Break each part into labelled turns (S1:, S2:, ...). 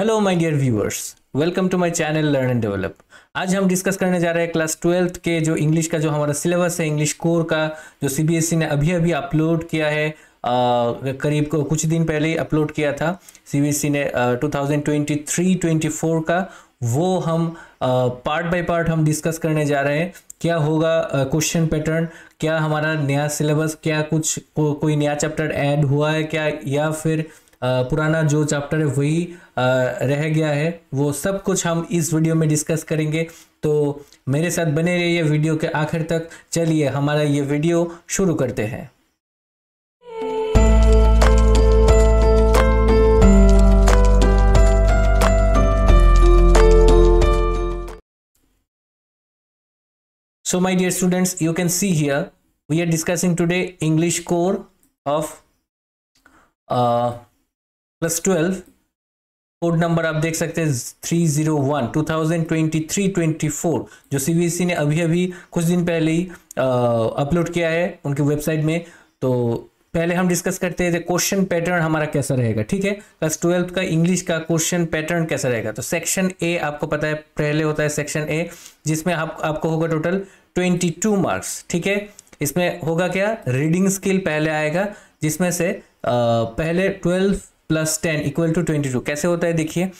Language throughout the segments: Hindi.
S1: hello my dear viewers welcome to my channel learn and develop आज हम डिस्कस करने जा रहे हैं क्लास ट्वेल्थ के जो इंग्लिश का जो हमारा सिलेबस है इंग्लिश कोर का जो सीबीएसई e ने अभी अभी अपलोड किया है आ, करीब कुछ दिन पहले ही अपलोड किया था सीबीएसई e ने two thousand twenty three twenty four का वो हम पार्ट बाय पार्ट हम डिस्कस करने जा रहे हैं क्या होगा क्वेश्चन पैटर्न क्या हमारा नया सिलेबस क्या कुछ को, कोई नया चैप्टर ऐड हुआ है क्या या फिर पुराना जो चैप्टर है वही रह गया है वो सब कुछ हम इस वीडियो में डिस्कस करेंगे तो मेरे साथ बने रहिए वीडियो के आखिर तक चलिए हमारा ये वीडियो शुरू करते हैं so my dear students you can see here we are discussing today English core of plus twelve code number आप देख सकते हैं three zero one two thousand twenty three twenty four जो सी e ने अभी अभी कुछ दिन पहले ही अपलोड किया है उनकी वेबसाइट में तो पहले हम डिस्कस करते थे क्वेश्चन पैटर्न हमारा कैसा रहेगा ठीक है क्लास ट्वेल्थ का इंग्लिश का क्वेश्चन पैटर्न कैसा रहेगा तो सेक्शन ए आपको पता है पहले होता है सेक्शन ए जिसमें आप, आपको होगा टोटल ट्वेंटी टू मार्क्स ठीक है इसमें होगा क्या रीडिंग स्किल पहले आएगा जिसमें से आ, पहले twelfth plus ten equal to twenty two कैसे होता है देखिए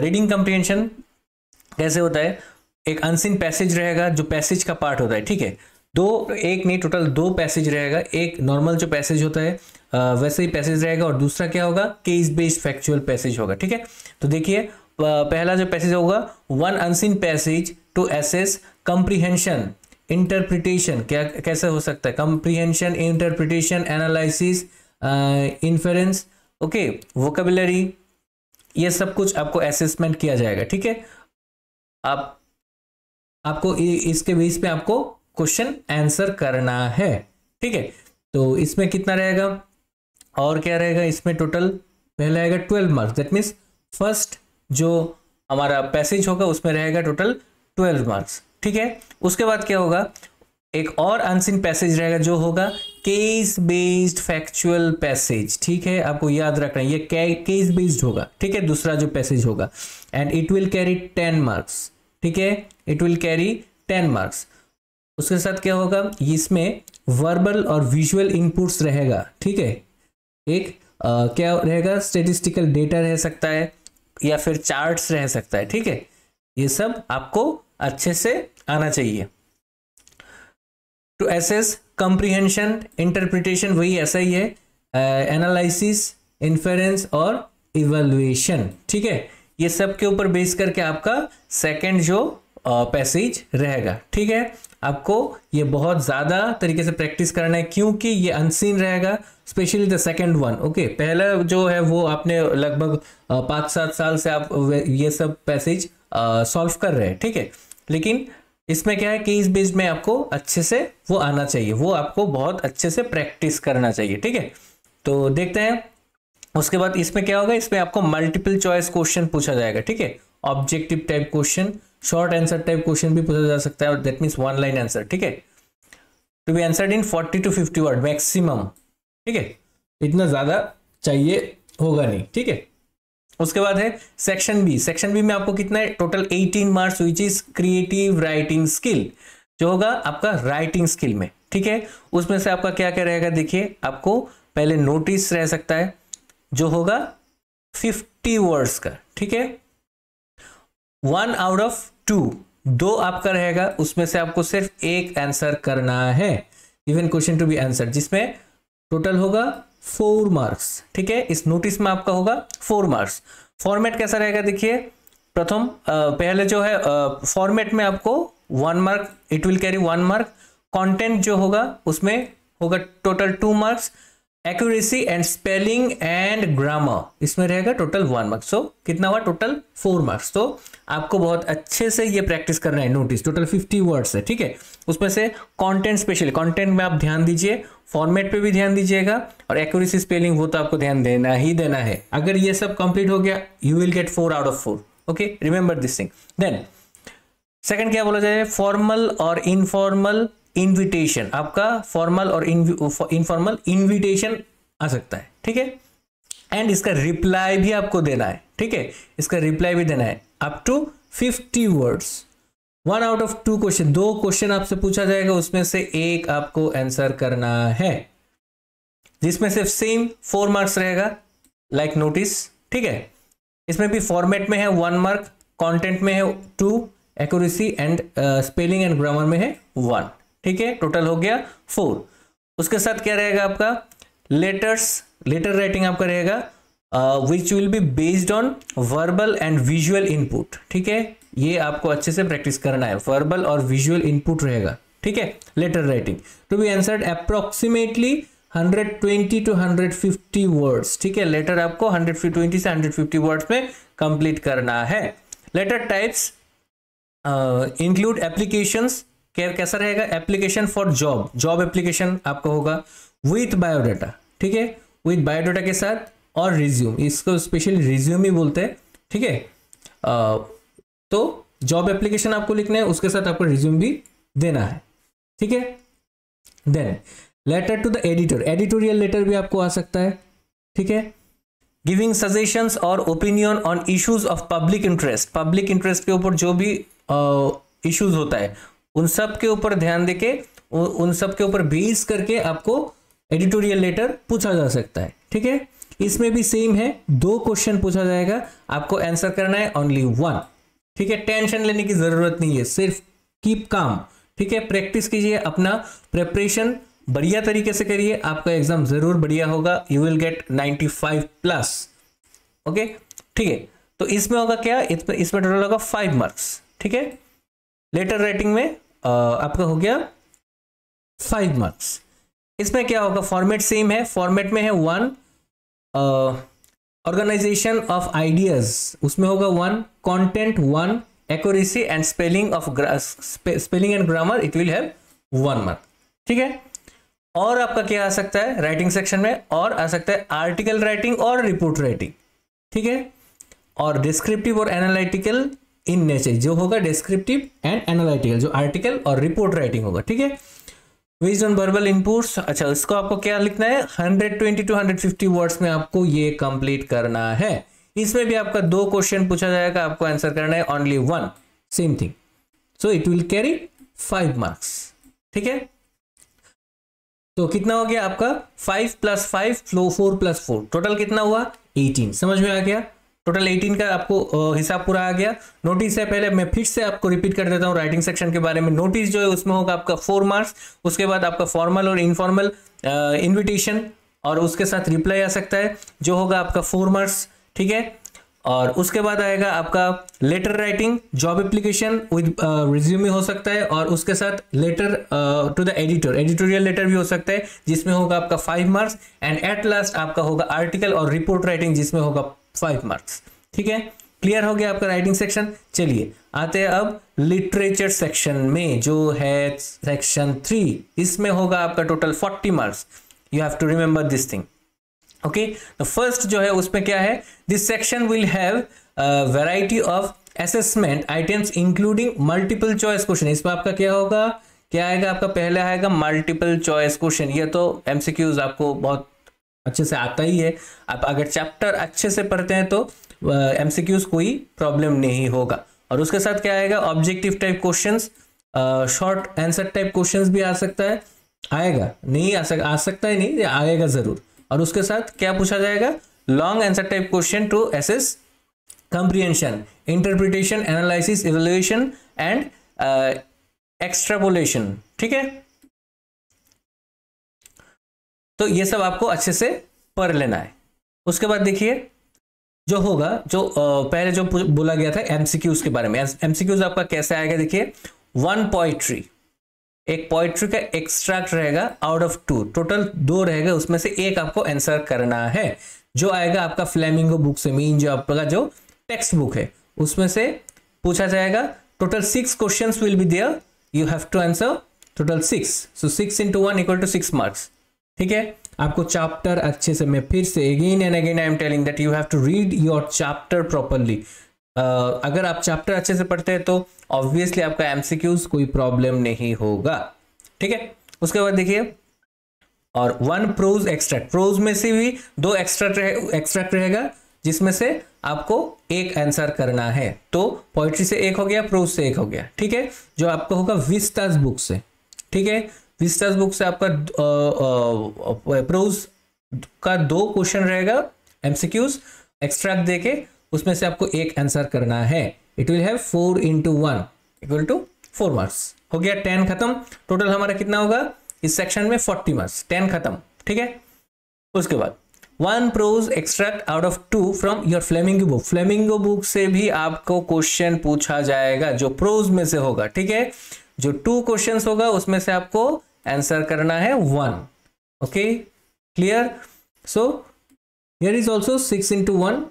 S1: रीडिंग कंप्रिहेंशन कैसे होता है एक अनसिन पैसेज रहेगा जो पैसेज का पार्ट होता है ठीक है दो एक नहीं टोटल दो पैसेज रहेगा एक नॉर्मल जो पैसेज होता है आ, वैसे ही पैसेज रहेगा और दूसरा क्या होगा केस बेस्ड फैक्चुअल पैसेज होगा ठीक है तो देखिए पहला जो पैसेज होगा one unseen passage to assess comprehension interpretation क्या कैसे हो सकता है comprehension interpretation analysis inference okay vocabulary ये सब कुछ आपको असेसमेंट किया जाएगा ठीक है आप आपको इसके बेस पे आपको क्वेश्चन आंसर करना है ठीक है तो इसमें कितना रहेगा और क्या रहेगा इसमें टोटल पहला आएगा twelve marks that means first जो हमारा पैसेज होगा उसमें रहेगा टोटल ट्वेल्व मार्क्स ठीक है उसके बाद क्या होगा एक और अनसिन पैसेज रहेगा जो होगा केस बेस्ड फैक्चुअल पैसेज ठीक है आपको याद रखना है ये केस बेस्ड होगा ठीक है दूसरा जो पैसेज होगा and it will carry ten marks ठीक है it will carry ten marks उसके साथ क्या होगा इसमें वर्बल और विजुअल इनपुट्स रहेगा ठीक है एक आ, क्या रहेगा स्टेटिस्टिकल डेटा रह सकता है या फिर चार्ट्स रह सकता है ठीक है ये सब आपको अच्छे से आना चाहिए टू एसेस कंप्रीहेंशन इंटरप्रिटेशन वही ऐसा ही है एनालिसिस इन्फेरेंस और इवेल्युएशन ठीक है ये सब के ऊपर बेस करके आपका सेकंड जो पैसेज रहेगा ठीक है आपको ये बहुत ज़्यादा तरीके से प्रैक्टिस करना है क्योंकि ये अनसीन रहेगा specially the second one okay पहला जो है वो आपने लगभग पाँच सात साल से आप ये सब पैसेज सॉल्व कर रहे हैं ठीक है लेकिन इसमें क्या है केस बेस्ड में आपको अच्छे से वो आना चाहिए वो आपको बहुत अच्छे से प्रैक्टिस करना चाहिए ठीक है तो देखते हैं उसके बाद इसमें क्या होगा इसमें आपको मल्टीपल चॉइस क्वेश्चन पूछा जाएगा ठीक है objective type question short answer type question भी पूछा जा सकता है और that means one line answer ठीक है to be answered in forty to fifty word maximum ठीक है इतना ज़्यादा चाहिए होगा नहीं ठीक है उसके बाद है सेक्शन बी सेक्शन बी में आपको कितना है total 18 marks which is creative writing skill जो होगा आपका राइटिंग स्किल में ठीक है उसमें से आपका क्या क्या रहेगा देखिए आपको पहले नोटिस रह सकता है जो होगा 50 वर्ड्स का ठीक है वन आउट ऑफ टू दो आपका रहेगा उसमें से आपको सिर्फ एक आंसर करना है even question to be answer जिसमें टोटल होगा फोर मार्क्स ठीक है इस नोटिस में आपका होगा फोर मार्क्स फॉर्मेट कैसा रहेगा देखिए प्रथम पहले जो है फॉर्मेट में आपको one mark it will carry one mark content जो होगा उसमें होगा total two marks accuracy and spelling and grammar इसमें रहेगा टोटल वन मार्क्स सो कितना हुआ टोटल फोर मार्क्स तो आपको बहुत अच्छे से ये प्रैक्टिस करना है नोटिस टोटल फिफ्टी वर्ड्स है ठीक है उसमें से कंटेंट स्पेशली कंटेंट में आप ध्यान दीजिए फॉर्मेट पे भी ध्यान दीजिएगा और एक्यूरेसी स्पेलिंग वो तो आपको ध्यान देना ही देना है अगर ये सब कंप्लीट हो गया you will get four out of four okay remember this thing then second क्या बोला जाए फॉर्मल और इनफॉर्मल इनविटेशन आपका फॉर्मल और इनफॉर्मल इनविटेशन आ सकता है ठीक है एंड इसका रिप्लाई भी आपको देना है ठीक है इसका रिप्लाई भी देना है up to fifty words one out of two question दो क्वेश्चन आपसे पूछा जाएगा उसमें से एक आपको आंसर करना है जिसमें सिर्फ सेम फोर मार्क्स रहेगा लाइक नोटिस ठीक है इसमें भी फॉर्मेट में है वन मार्क कंटेंट में है two accuracy and spelling and grammar में है वन ठीक है टोटल हो गया फोर उसके साथ क्या रहेगा आपका लेटर्स लेटर राइटिंग आपका रहेगा which will be based on verbal and visual input ठीक है ये आपको अच्छे से प्रैक्टिस करना है वर्बल और विजुअल इनपुट रहेगा ठीक है letter writing to be answered approximately 120 to 150 words ठीक है लेटर आपको 120 से 150 वर्ड्स में कंप्लीट करना है letter types include applications care कैसा रहेगा application for job job application आपका होगा विथ बायोडाटा ठीक है विथ बायोडाटा के साथ और रिज्यूम इसको स्पेशली रिज्यूम ही बोलते हैं ठीक है तो जॉब एप्लीकेशन आपको लिखना है उसके साथ आपको रिज्यूम भी देना है ठीक है then letter to the editor editorial letter भी आपको आ सकता है ठीक है गिविंग सजेशन और opinion on issues of public interest public interest के ऊपर जो भी इशूज uh, होता है उन सब के ऊपर ध्यान देके उन सब के ऊपर बेस करके आपको एडिटोरियल लेटर पूछा जा सकता है ठीक है इसमें भी सेम है दो क्वेश्चन पूछा जाएगा आपको आंसर करना है ओनली वन ठीक है टेंशन लेने की जरूरत नहीं है सिर्फ कीप काम ठीक है प्रैक्टिस कीजिए अपना प्रेपरेशन बढ़िया तरीके से करिए आपका एग्जाम जरूर बढ़िया होगा you will get 95 plus okay ठीक है तो इसमें होगा क्या इसमें इसमें टोटल होगा फाइव मार्क्स ठीक है लेटर राइटिंग में आपका हो गया फाइव मार्क्स इसमें क्या होगा फॉर्मेट सेम है फॉर्मेट में है वन ऑर्गेनाइजेशन ऑफ आइडियाज उसमें होगा one content one accuracy and spelling of spelling and grammar it will have one mark ठीक है और आपका क्या आ सकता है राइटिंग सेक्शन में और आ सकता है आर्टिकल राइटिंग और रिपोर्ट राइटिंग ठीक है और डिस्क्रिप्टिव और एनालिटिकल इन नेचर जो होगा डिस्क्रिप्टिव एंड एनालिटिकल जो आर्टिकल और रिपोर्ट राइटिंग होगा ठीक है विजन वर्बल इनपुट्स अच्छा इसको आपको क्या लिखना है 120 टू 150 वर्ड्स में आपको ये कंप्लीट करना है इसमें भी आपका दो क्वेश्चन पूछा जाएगा आपको आंसर करना है only one same thing so it will carry five marks ठीक है तो कितना हो गया आपका five plus five flow four plus four total कितना हुआ एटीन समझ में आ गया टोटल 18 का आपको हिसाब पूरा आ गया नोटिस से पहले मैं फिर से आपको रिपीट कर देता हूँ राइटिंग सेक्शन के बारे में नोटिस जो है उसमें होगा आपका फोर मार्क्स उसके बाद आपका फॉर्मल और इनफॉर्मल इन्विटेशन और उसके साथ रिप्लाई आ सकता है जो होगा आपका फोर मार्क्स ठीक है और उसके बाद आएगा आपका letter writing job application with resume हो सकता है और उसके साथ letter to the editor editorial letter भी हो सकता है जिसमें होगा आपका five marks and at last आपका होगा आर्टिकल और रिपोर्ट राइटिंग जिसमें होगा फाइव मार्क्स ठीक है क्लियर हो गया आपका राइटिंग सेक्शन चलिए आते हैं अब लिटरेचर सेक्शन में जो है सेक्शन थ्री इसमें होगा आपका total forty marks you have to remember this thing okay तो फर्स्ट जो है उसमें क्या है this section will have variety of assessment items including multiple choice question इसमें आपका क्या होगा क्या आएगा आपका पहला आएगा मल्टीपल चॉइस क्वेश्चन ये तो एमसीक्यूज आपको बहुत अच्छे से आता ही है आप अगर चैप्टर अच्छे से पढ़ते हैं तो एमसीक्यूज कोई प्रॉब्लम नहीं होगा और उसके साथ क्या आएगा objective type question short answer type question भी आ सकता है आएगा नहीं आ सक आ सकता है नहीं आएगा जरूर और उसके साथ क्या पूछा जाएगा long answer type question to assess comprehension interpretation analysis evaluation and extrapolation ठीक है तो ये सब आपको अच्छे से पढ़ लेना है उसके बाद देखिए जो होगा जो पहले जो बोला गया था एमसीक्यूज के बारे में एमसीक्यूज आपका कैसे आएगा देखिए वन पोइट्री एक पोइट्री का एक्सट्रैक्ट रहेगा आउट ऑफ टू टोटल दो रहेगा उसमें से एक आपको आंसर करना है जो आएगा आपका फ्लेमिंगो बुक से मीन जो आपका जो टेक्स्ट बुक है उसमें से पूछा जाएगा total six question will be there you have to answer total six so six into one equal to six marks ठीक है आपको चैप्टर अच्छे से मैं फिर से again and again I am telling that you have to read your chapter properly अगर आप चैप्टर अच्छे से पढ़ते हैं तो ऑब्वियसली आपका एमसीक्यूज कोई प्रॉब्लम नहीं होगा ठीक है उसके बाद देखिए और वन प्रोज एक्सट्रैक्ट प्रोज में से भी दो एक्सट्रैक्ट रहे, एक्सट्रैक्ट रहेगा जिसमें से आपको एक आंसर करना है तो पोइट्री से एक हो गया प्रोज से एक हो गया ठीक है जो आपको होगा विस्तास बुक से ठीक है विस्टर्स बुक से आपका अप्रोज का दो क्वेश्चन रहेगा एमसीक्यूज एक्सट्रैक्ट देके उसमें से आपको एक आंसर करना है it will have four into one equal to four marks हो गया टेन खत्म टोटल हमारा कितना होगा इस सेक्शन में फोर्टी मार्क्स टेन खत्म ठीक है उसके बाद one prose extract out of two from your Flamingo book Flamingo book से भी आपको क्वेश्चन पूछा जाएगा जो प्रोज में से होगा ठीक है जो टू क्वेश्चन होगा उसमें से आपको आंसर करना है one okay clear so here is also six into one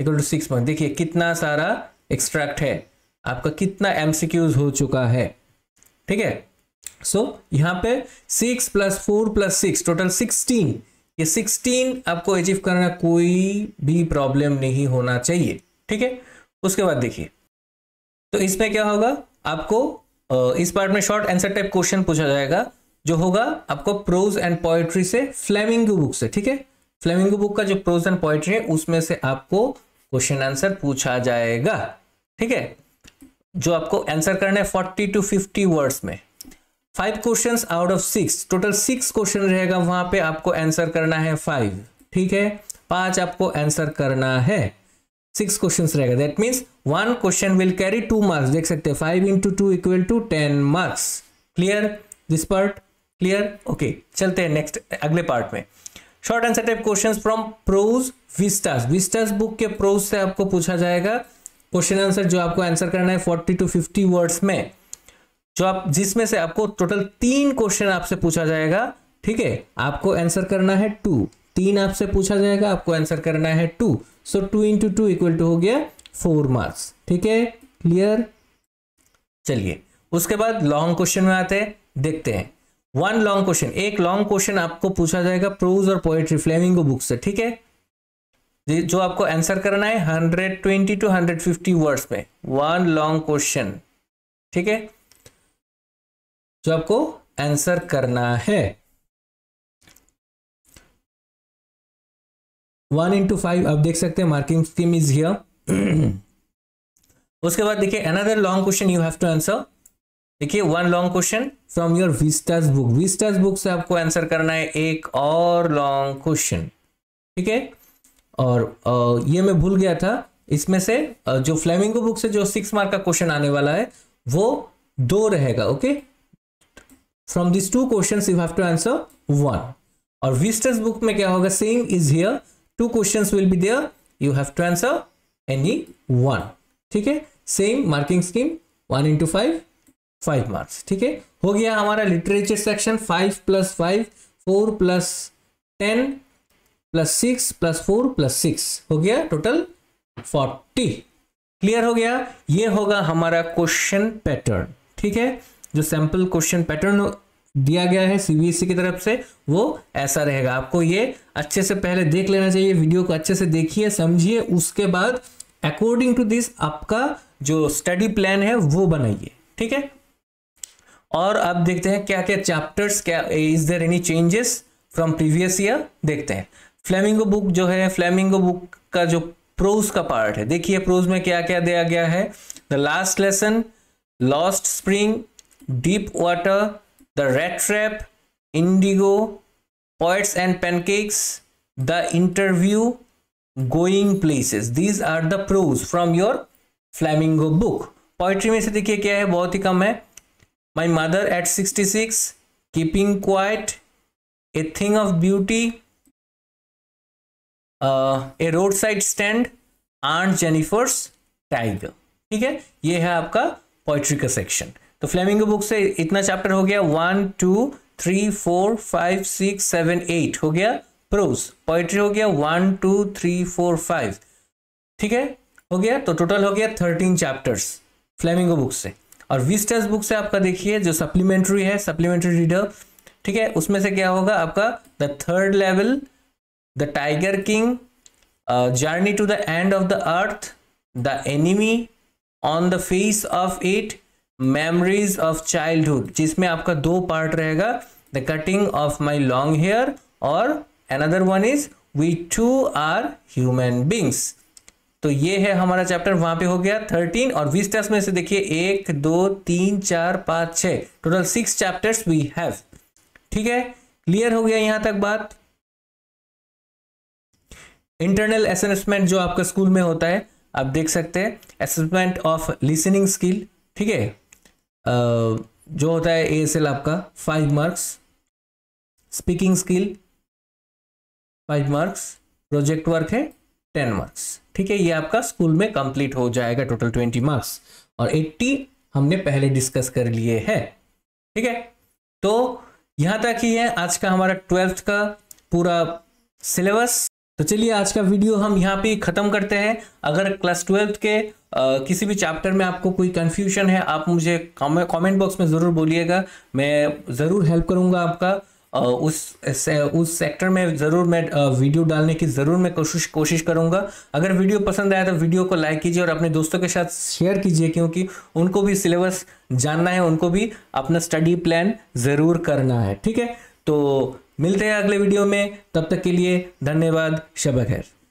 S1: equal to six point देखिए कितना सारा एक्सट्रैक्ट है आपका कितना एमसीक्यूज हो चुका है ठीक है सो so, यहाँ पे six plus four plus six total sixteen ये सिक्सटीन आपको अचीव करना कोई भी प्रॉब्लम नहीं होना चाहिए ठीक है उसके बाद देखिए तो इसमें क्या होगा आपको इस पार्ट में शॉर्ट आंसर टाइप क्वेश्चन पूछा जाएगा जो होगा आपको प्रोज एंड पोएट्री से फ्लेमिंगो बुक से ठीक है फ्लेमिंगो बुक का जो प्रोज एंड पोएट्री है उसमें से आपको क्वेश्चन आंसर पूछा जाएगा ठीक है जो आपको आंसर करना है फोर्टी टू फिफ्टी वर्ड्स में five question out of six total six question रहेगा वहां पे आपको आंसर करना है फाइव ठीक है पांच आपको आंसर करना है सिक्स क्वेश्चन रहेगा that means one question will carry two marks देख सकते हैं five into two equal to ten marks clear this part clear okay चलते हैं नेक्स्ट अगले पार्ट में short answer type questions from prose Vistas Vistas book के प्रोज से आपको पूछा जाएगा क्वेश्चन आंसर जो आपको आंसर करना है फोर्टी टू फिफ्टी वर्ड्स में जो आप जिसमें से आपको टोटल तीन क्वेश्चन आपसे पूछा जाएगा ठीक है आपको आंसर करना है टू तीन आपसे पूछा जाएगा आपको आंसर करना है two so two into two equal to हो गया फोर मार्क्स ठीक है क्लियर चलिए उसके बाद लॉन्ग क्वेश्चन में आते हैं देखते हैं वन लॉन्ग क्वेश्चन एक लॉन्ग क्वेश्चन आपको पूछा जाएगा प्रोज और पोएट्री फ्लेमिंग बुक से ठीक है जो आपको आंसर करना है hundred twenty to hundred fifty words में वन लॉन्ग क्वेश्चन ठीक है जो आपको आंसर करना है वन इंटू फाइव आप देख सकते हैं मार्किंग स्कीम इज हियर उसके बाद देखिए another long question you have to answer देखिए one long question from your Vistas book Vistas book से आपको आंसर करना है एक और लॉन्ग क्वेश्चन ठीक है और ये मैं भूल गया था इसमें से जो फ्लेमिंगो बुक से जो सिक्स मार्क का क्वेश्चन आने वाला है वो दो रहेगा okay from this two question you have to answer one और विस्टर्स बुक में क्या होगा same is here two question will be there you have to answer any one ठीक है same marking scheme one into five five marks ठीक है हो गया हमारा literature section five plus five four plus ten plus six plus four plus six हो गया टोटल फोर्टी क्लियर हो गया ये होगा हमारा क्वेश्चन पैटर्न ठीक है जो सैंपल क्वेश्चन पैटर्न दिया गया है सीबीएसई e की तरफ से वो ऐसा रहेगा आपको ये अच्छे से पहले देख लेना चाहिए वीडियो को अच्छे से देखिए समझिए उसके बाद अकॉर्डिंग टू दिस आपका जो स्टडी प्लान है वो बनाइए ठीक है और अब देखते हैं क्या क्या चैप्टर्स क्या is there any changes from previous year देखते हैं फ्लेमिंगो बुक जो है फ्लेमिंगो बुक का जो प्रोज का पार्ट है देखिए प्रोज में क्या क्या दिया गया है the last lesson lost spring deep water the rattrap indigo poets and pancakes the interview going places these are the prose from your Flamingo book poetry में से देखिए क्या है बहुत ही कम है My mother at 66, keeping quiet, a thing of beauty, uh, a roadside stand, aunt jennifer's tiger ठीक है ये है आपका पोइट्री का सेक्शन तो फ्लेमिंगो बुक से इतना चैप्टर हो गया one two three four five six seven eight हो गया प्रोज पोइट्री हो गया one two three four five ठीक है हो गया तो टोटल हो गया थर्टीन चैप्टर्स फ्लेमिंगो बुक से और वीस बुक से आपका देखिए जो सप्लीमेंट्री है सप्लीमेंट्री रीडर ठीक है उसमें से क्या होगा आपका the third level the tiger king journey to the end of the earth the enemy on the face of it memories of childhood जिसमें आपका दो पार्ट रहेगा the cutting of my long hair और another one is we too are human beings तो ये है हमारा चैप्टर वहां पे हो गया थर्टीन और बीस टेस्ट में से देखिए एक दो तीन चार पांच छह total six chapters we have ठीक है क्लियर हो गया यहां तक बात इंटरनल असेसमेंट जो आपका स्कूल में होता है आप देख सकते हैं असेसमेंट ऑफ लिसनिंग स्किल ठीक है जो होता है ए एस एल आपका five marks speaking skill five marks project work है टेन मार्क्स ठीक है ये आपका स्कूल में कंप्लीट हो जाएगा टोटल ट्वेंटी मार्क्स और एट्टी हमने पहले डिस्कस कर लिए है ठीक है तो यहाँ तक ही है आज का हमारा ट्वेल्थ का पूरा सिलेबस तो चलिए आज का वीडियो हम यहाँ पे ख़त्म करते हैं अगर क्लास ट्वेल्थ के आ, किसी भी चैप्टर में आपको कोई कंफ्यूजन है आप मुझे कमेंट बॉक्स में ज़रूर बोलिएगा मैं ज़रूर हेल्प करूंगा आपका उस से, उस सेक्टर में ज़रूर मैं वीडियो डालने की ज़रूर मैं कोशिश कोशिश करूँगा अगर वीडियो पसंद आया तो वीडियो को लाइक कीजिए और अपने दोस्तों के साथ शेयर कीजिए क्योंकि उनको भी सिलेबस जानना है उनको भी अपना स्टडी प्लान ज़रूर करना है ठीक है तो मिलते हैं अगले वीडियो में तब तक के लिए धन्यवाद शब खैर